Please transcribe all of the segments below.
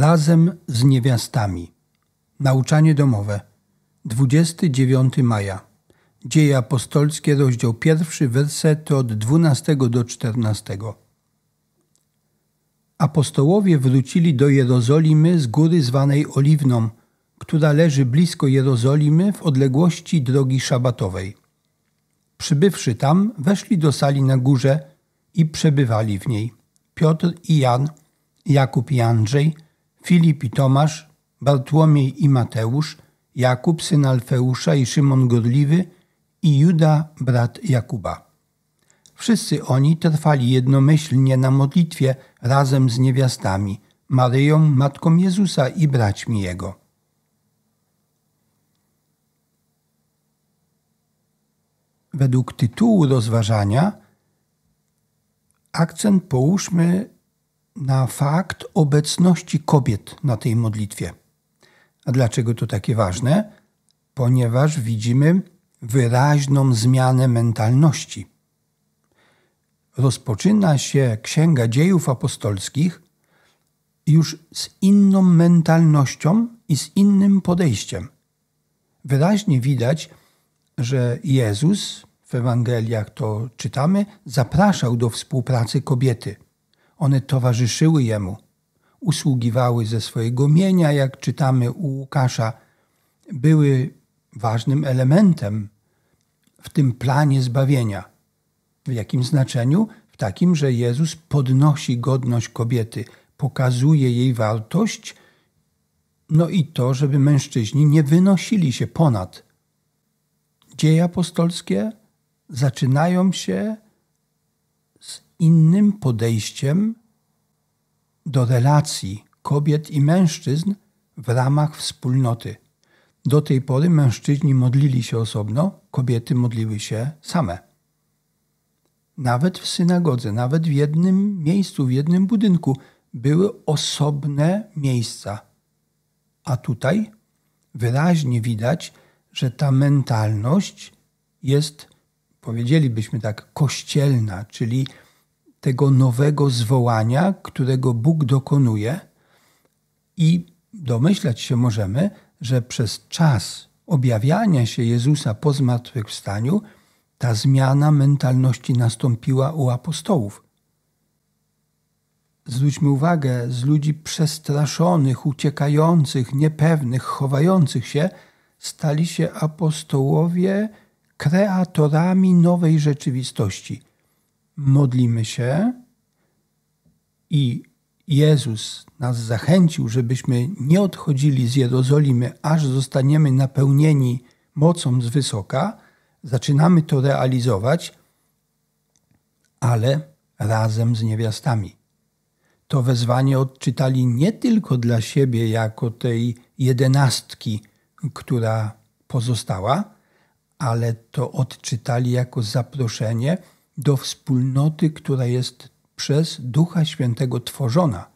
Razem z niewiastami. Nauczanie domowe. 29 maja. Dzieje apostolskie, rozdział pierwszy, wersety od 12 do 14. Apostołowie wrócili do Jerozolimy z góry zwanej Oliwną, która leży blisko Jerozolimy w odległości drogi szabatowej. Przybywszy tam, weszli do sali na górze i przebywali w niej. Piotr i Jan, Jakub i Andrzej – Filip i Tomasz, Bartłomiej i Mateusz, Jakub syn Alfeusza i Szymon Gorliwy i Juda brat Jakuba. Wszyscy oni trwali jednomyślnie na modlitwie razem z niewiastami, Maryją, matką Jezusa i braćmi Jego. Według tytułu rozważania akcent połóżmy na fakt obecności kobiet na tej modlitwie. A dlaczego to takie ważne? Ponieważ widzimy wyraźną zmianę mentalności. Rozpoczyna się Księga Dziejów Apostolskich już z inną mentalnością i z innym podejściem. Wyraźnie widać, że Jezus, w Ewangeliach to czytamy, zapraszał do współpracy kobiety – one towarzyszyły jemu, usługiwały ze swojego mienia, jak czytamy u Łukasza, były ważnym elementem w tym planie zbawienia. W jakim znaczeniu? W takim, że Jezus podnosi godność kobiety, pokazuje jej wartość, no i to, żeby mężczyźni nie wynosili się ponad. Dzieje apostolskie zaczynają się z innym podejściem do relacji kobiet i mężczyzn w ramach wspólnoty. Do tej pory mężczyźni modlili się osobno, kobiety modliły się same. Nawet w synagodze, nawet w jednym miejscu, w jednym budynku były osobne miejsca. A tutaj wyraźnie widać, że ta mentalność jest, powiedzielibyśmy tak, kościelna, czyli tego nowego zwołania, którego Bóg dokonuje, i domyślać się możemy, że przez czas objawiania się Jezusa po zmartwychwstaniu ta zmiana mentalności nastąpiła u apostołów. Zwróćmy uwagę, z ludzi przestraszonych, uciekających, niepewnych, chowających się, stali się apostołowie kreatorami nowej rzeczywistości – modlimy się i Jezus nas zachęcił, żebyśmy nie odchodzili z Jerozolimy, aż zostaniemy napełnieni mocą z wysoka, zaczynamy to realizować, ale razem z niewiastami. To wezwanie odczytali nie tylko dla siebie, jako tej jedenastki, która pozostała, ale to odczytali jako zaproszenie, do wspólnoty, która jest przez Ducha Świętego tworzona,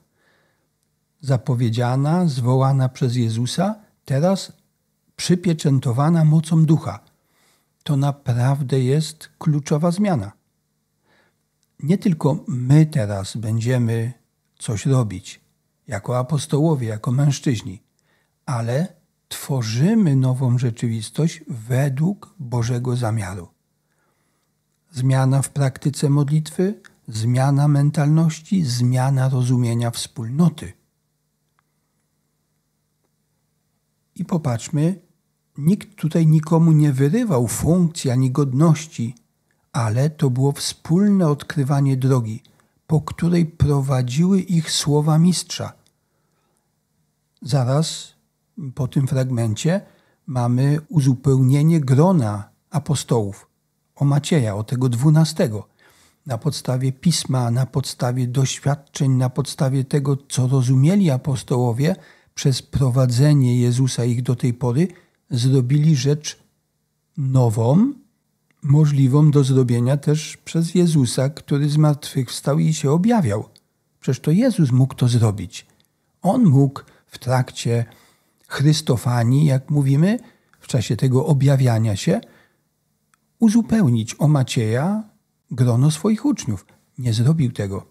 zapowiedziana, zwołana przez Jezusa, teraz przypieczętowana mocą Ducha. To naprawdę jest kluczowa zmiana. Nie tylko my teraz będziemy coś robić, jako apostołowie, jako mężczyźni, ale tworzymy nową rzeczywistość według Bożego zamiaru zmiana w praktyce modlitwy, zmiana mentalności, zmiana rozumienia wspólnoty. I popatrzmy, nikt tutaj nikomu nie wyrywał funkcji ani godności, ale to było wspólne odkrywanie drogi, po której prowadziły ich słowa mistrza. Zaraz po tym fragmencie mamy uzupełnienie grona apostołów o Macieja, o tego dwunastego, na podstawie pisma, na podstawie doświadczeń, na podstawie tego, co rozumieli apostołowie przez prowadzenie Jezusa ich do tej pory, zrobili rzecz nową, możliwą do zrobienia też przez Jezusa, który zmartwychwstał i się objawiał. Przecież to Jezus mógł to zrobić. On mógł w trakcie Chrystofanii, jak mówimy, w czasie tego objawiania się, uzupełnić o Macieja grono swoich uczniów. Nie zrobił tego.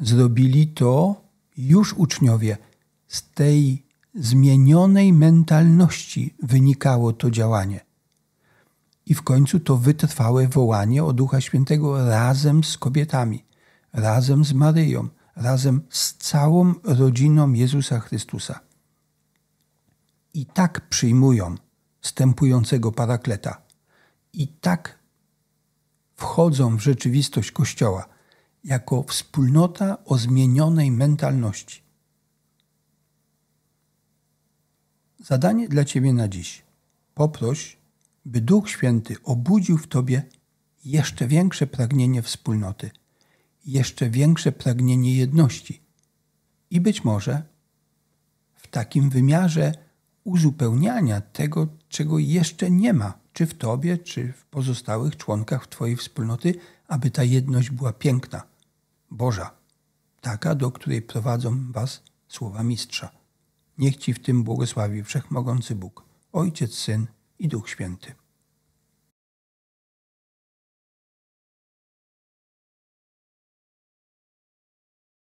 Zrobili to już uczniowie. Z tej zmienionej mentalności wynikało to działanie. I w końcu to wytrwałe wołanie o Ducha Świętego razem z kobietami, razem z Maryją, razem z całą rodziną Jezusa Chrystusa. I tak przyjmują stępującego parakleta i tak wchodzą w rzeczywistość Kościoła jako wspólnota o zmienionej mentalności. Zadanie dla Ciebie na dziś. Poproś, by Duch Święty obudził w Tobie jeszcze większe pragnienie wspólnoty, jeszcze większe pragnienie jedności. I być może w takim wymiarze uzupełniania tego, czego jeszcze nie ma, czy w tobie, czy w pozostałych członkach twojej wspólnoty, aby ta jedność była piękna, Boża, taka, do której prowadzą was słowa Mistrza. Niech ci w tym błogosławi Wszechmogący Bóg, Ojciec, Syn i Duch Święty.